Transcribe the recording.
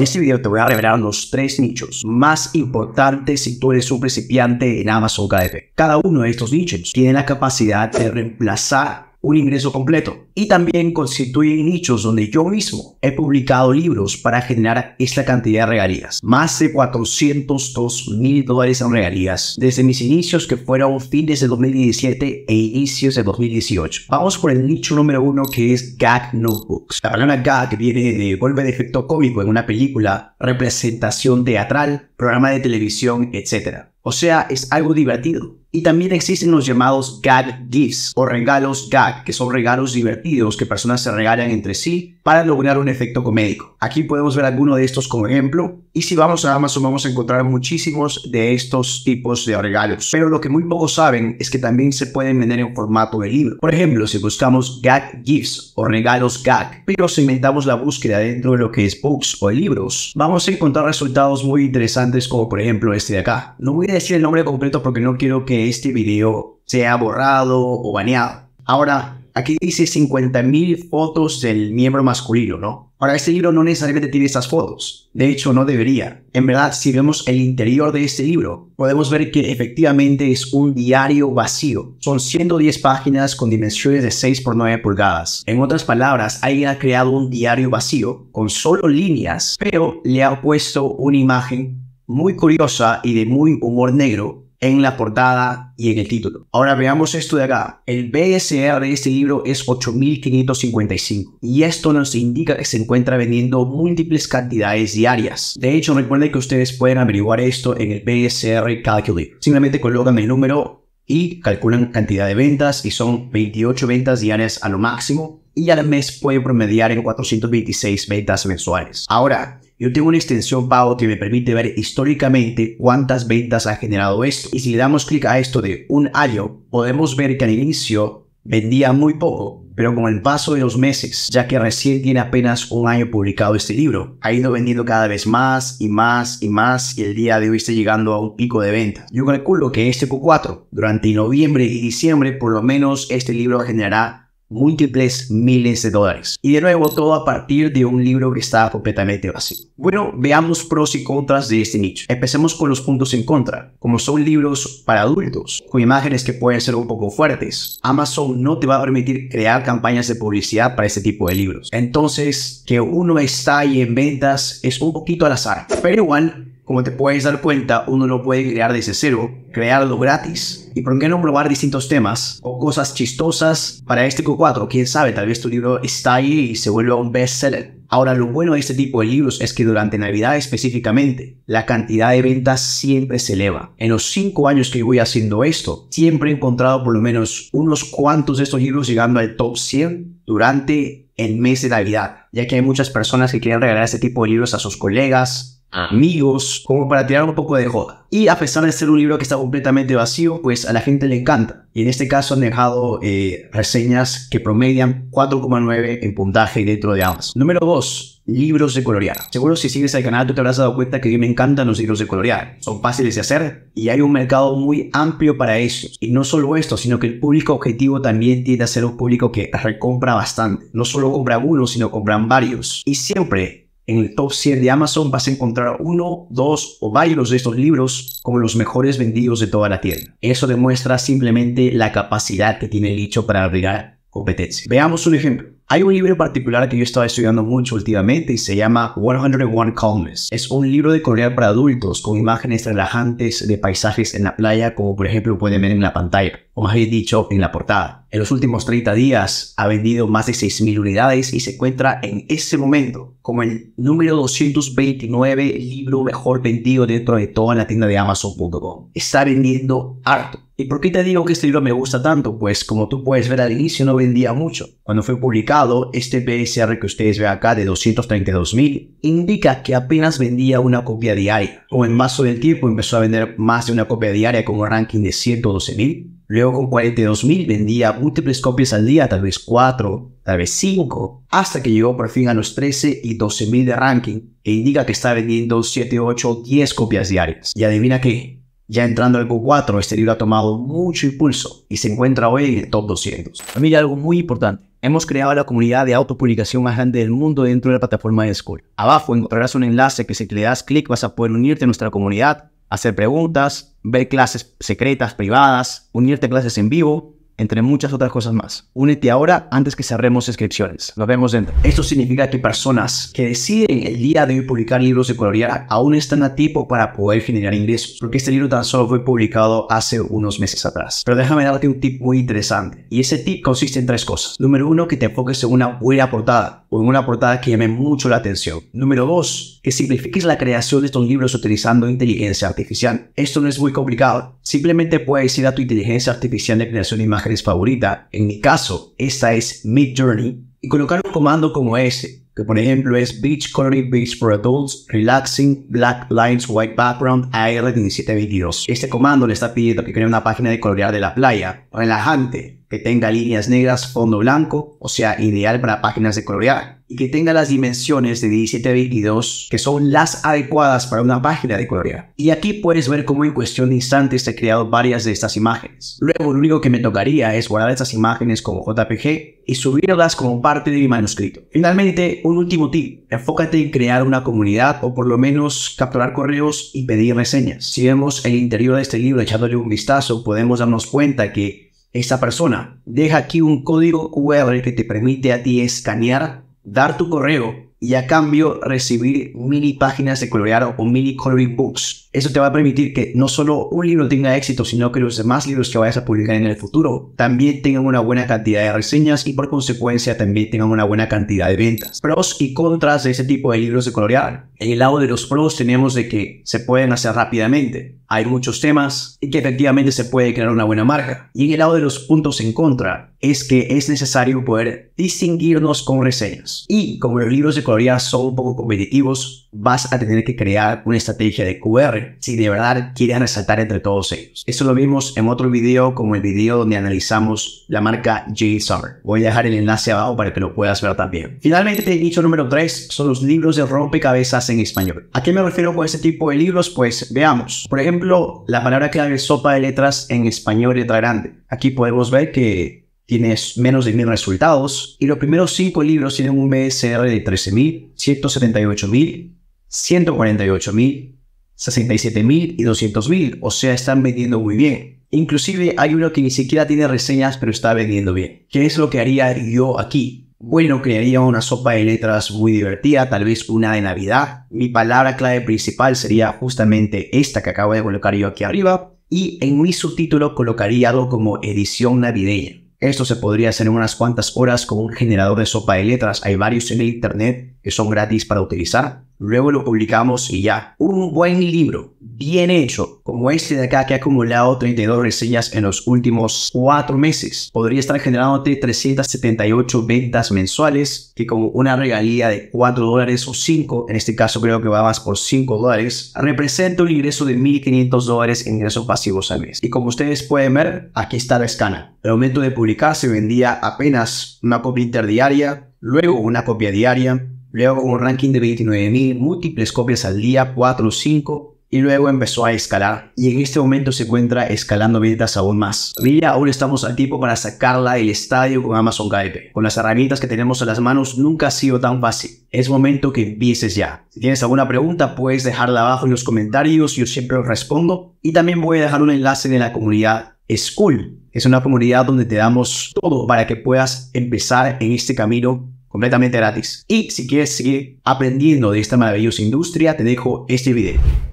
En este video te voy a revelar los tres nichos más importantes si tú eres un principiante en Amazon KDP. Cada uno de estos nichos tiene la capacidad de reemplazar un ingreso completo. Y también constituye nichos donde yo mismo he publicado libros para generar esta cantidad de regalías. Más de 402 mil dólares en regalías desde mis inicios que fueron fines de 2017 e inicios de 2018. Vamos por el nicho número uno que es gag notebooks. La palabra gag viene de golpe de efecto cómico en una película, representación teatral, programa de televisión, etc. O sea, es algo divertido y también existen los llamados gag gifts o regalos gag, que son regalos divertidos que personas se regalan entre sí para lograr un efecto comédico. Aquí podemos ver alguno de estos como ejemplo. Y si vamos a Amazon vamos a encontrar muchísimos de estos tipos de regalos. Pero lo que muy pocos saben es que también se pueden vender en formato de libro. Por ejemplo, si buscamos gag gifts o regalos gag, pero si inventamos la búsqueda dentro de lo que es books o libros, vamos a encontrar resultados muy interesantes como por ejemplo este de acá. No voy a decir el nombre completo porque no quiero que este video ha borrado o baneado. Ahora, aquí dice 50.000 fotos del miembro masculino, ¿no? Ahora, este libro no necesariamente tiene estas fotos. De hecho, no debería. En verdad, si vemos el interior de este libro, podemos ver que efectivamente es un diario vacío. Son 110 páginas con dimensiones de 6 por 9 pulgadas. En otras palabras, alguien ha creado un diario vacío con solo líneas, pero le ha puesto una imagen muy curiosa y de muy humor negro en la portada y en el título. Ahora veamos esto de acá. El BSR de este libro es 8.555 y esto nos indica que se encuentra vendiendo múltiples cantidades diarias. De hecho, recuerden que ustedes pueden averiguar esto en el BSR Calculator. Simplemente colocan el número y calculan cantidad de ventas y son 28 ventas diarias a lo máximo y al mes puede promediar en 426 ventas mensuales. Ahora, yo tengo una extensión pago que me permite ver históricamente cuántas ventas ha generado esto. Y si le damos clic a esto de un año, podemos ver que al inicio vendía muy poco, pero con el paso de los meses, ya que recién tiene apenas un año publicado este libro, ha ido vendiendo cada vez más y más y más y el día de hoy está llegando a un pico de ventas. Yo calculo que este Q4, durante noviembre y diciembre, por lo menos este libro generará múltiples miles de dólares. Y de nuevo, todo a partir de un libro que estaba completamente vacío. Bueno, veamos pros y contras de este nicho. Empecemos con los puntos en contra. Como son libros para adultos, con imágenes que pueden ser un poco fuertes, Amazon no te va a permitir crear campañas de publicidad para este tipo de libros. Entonces, que uno está ahí en ventas es un poquito al azar. Pero igual, como te puedes dar cuenta, uno lo puede crear desde cero, crearlo gratis ¿Y por qué no probar distintos temas o cosas chistosas para este Q4? Quién sabe, tal vez tu libro está ahí y se vuelva un bestseller. Ahora, lo bueno de este tipo de libros es que durante Navidad específicamente, la cantidad de ventas siempre se eleva. En los cinco años que voy haciendo esto, siempre he encontrado por lo menos unos cuantos de estos libros llegando al top 100 durante el mes de Navidad, ya que hay muchas personas que quieren regalar este tipo de libros a sus colegas, amigos, como para tirar un poco de joda. Y a pesar de ser un libro que está completamente vacío, pues a la gente le encanta. Y en este caso han dejado eh, reseñas que promedian 4,9 en puntaje dentro de Amazon. Número 2. Libros de colorear. Seguro si sigues al canal tú te habrás dado cuenta que a mí me encantan los libros de colorear. Son fáciles de hacer y hay un mercado muy amplio para eso. Y no solo esto, sino que el público objetivo también tiende a ser un público que recompra bastante. No solo compra uno, sino compran varios. Y siempre en el top 100 de Amazon vas a encontrar uno, dos o varios de estos libros como los mejores vendidos de toda la tienda. Eso demuestra simplemente la capacidad que tiene el dicho para agregar competencia. Veamos un ejemplo. Hay un libro particular que yo estaba estudiando mucho últimamente y se llama 101 Calmness. Es un libro de colorear para adultos con imágenes relajantes de paisajes en la playa, como por ejemplo pueden ver en la pantalla, o más bien dicho, en la portada. En los últimos 30 días ha vendido más de 6.000 unidades y se encuentra en ese momento como el número 229 libro mejor vendido dentro de toda la tienda de Amazon.com. Está vendiendo harto ¿Y por qué te digo que este libro me gusta tanto? Pues como tú puedes ver al inicio no vendía mucho. Cuando fue publicado, este PSR que ustedes ven acá de 232.000 indica que apenas vendía una copia diaria. O en paso del tiempo empezó a vender más de una copia diaria con un ranking de 112.000. Luego con 42.000 vendía múltiples copias al día, tal vez 4, tal vez 5, hasta que llegó por fin a los 13 y 12.000 de ranking e indica que está vendiendo 7, 8, 10 copias diarias. Y adivina qué, ya entrando al Q4, este libro ha tomado mucho impulso y se encuentra hoy en el top 200. Mira, algo muy importante. Hemos creado la comunidad de autopublicación más grande del mundo dentro de la plataforma de School. Abajo encontrarás un enlace que si le das clic vas a poder unirte a nuestra comunidad, hacer preguntas, ver clases secretas, privadas, unirte a clases en vivo entre muchas otras cosas más. Únete ahora antes que cerremos inscripciones. Nos vemos dentro. Esto significa que personas que deciden el día de hoy publicar libros de colorear aún están a tiempo para poder generar ingresos, porque este libro tan solo fue publicado hace unos meses atrás. Pero déjame darte un tip muy interesante, y ese tip consiste en tres cosas. Número uno, que te enfoques en una buena portada o en una portada que llame mucho la atención. Número 2. Que simplifiques la creación de estos libros utilizando inteligencia artificial. Esto no es muy complicado. Simplemente puedes ir a tu inteligencia artificial de creación de imágenes favorita. En mi caso, esta es Mid Journey. Y colocar un comando como ese, que por ejemplo es Beach Coloring Beach for Adults, Relaxing, Black Lines, White Background, AR1722. Este comando le está pidiendo que cree una página de colorear de la playa, relajante, que tenga líneas negras, fondo blanco, o sea, ideal para páginas de colorear, y que tenga las dimensiones de 17 22, que son las adecuadas para una página de colorear. Y aquí puedes ver cómo en cuestión de instantes he creado varias de estas imágenes. Luego, lo único que me tocaría es guardar estas imágenes como JPG y subirlas como parte de mi manuscrito. Finalmente, un último tip, enfócate en crear una comunidad o por lo menos capturar correos y pedir reseñas. Si vemos el interior de este libro echándole un vistazo, podemos darnos cuenta que esa persona. Deja aquí un código QR que te permite a ti escanear, dar tu correo y a cambio recibir mini páginas de colorear o mini coloring books eso te va a permitir que no solo un libro tenga éxito, sino que los demás libros que vayas a publicar en el futuro también tengan una buena cantidad de reseñas y por consecuencia también tengan una buena cantidad de ventas. Pros y contras de ese tipo de libros de colorear. En el lado de los pros tenemos de que se pueden hacer rápidamente, hay muchos temas y que efectivamente se puede crear una buena marca. Y en el lado de los puntos en contra es que es necesario poder distinguirnos con reseñas. Y como los libros de colorear son un poco competitivos, vas a tener que crear una estrategia de QR si de verdad quieren resaltar entre todos ellos. Eso lo vimos en otro video como el video donde analizamos la marca JSR. Voy a dejar el enlace abajo para que lo puedas ver también. Finalmente, el nicho número 3 son los libros de rompecabezas en español. ¿A qué me refiero con este tipo de libros? Pues veamos. Por ejemplo, la palabra clave sopa de letras en español letra grande. Aquí podemos ver que tienes menos de mil resultados y los primeros 5 libros tienen un BSR de 13.000, 148.000, 67.000 y 200.000, o sea, están vendiendo muy bien. Inclusive hay uno que ni siquiera tiene reseñas, pero está vendiendo bien. ¿Qué es lo que haría yo aquí? Bueno, crearía una sopa de letras muy divertida, tal vez una de Navidad. Mi palabra clave principal sería justamente esta que acabo de colocar yo aquí arriba. Y en mi subtítulo colocaría algo como edición navideña. Esto se podría hacer en unas cuantas horas con un generador de sopa de letras. Hay varios en el internet que son gratis para utilizar luego lo publicamos y ya. Un buen libro, bien hecho, como este de acá que ha acumulado 32 reseñas en los últimos 4 meses, podría estar generando 378 ventas mensuales, que con una regalía de 4 dólares o 5, en este caso creo que va más por 5 dólares, representa un ingreso de 1.500 dólares en ingresos pasivos al mes. Y como ustedes pueden ver, aquí está la escala. El momento de publicar se vendía apenas una copia interdiaria, luego una copia diaria, luego un ranking de 29.000, múltiples copias al día, 4 o 5, y luego empezó a escalar. Y en este momento se encuentra escalando ventas aún más. Villa aún estamos a tiempo para sacarla del estadio con Amazon gaipe Con las herramientas que tenemos en las manos nunca ha sido tan fácil. Es momento que empieces ya. Si tienes alguna pregunta puedes dejarla abajo en los comentarios, yo siempre os respondo. Y también voy a dejar un enlace de la comunidad School. Es una comunidad donde te damos todo para que puedas empezar en este camino completamente gratis. Y si quieres seguir aprendiendo de esta maravillosa industria, te dejo este video.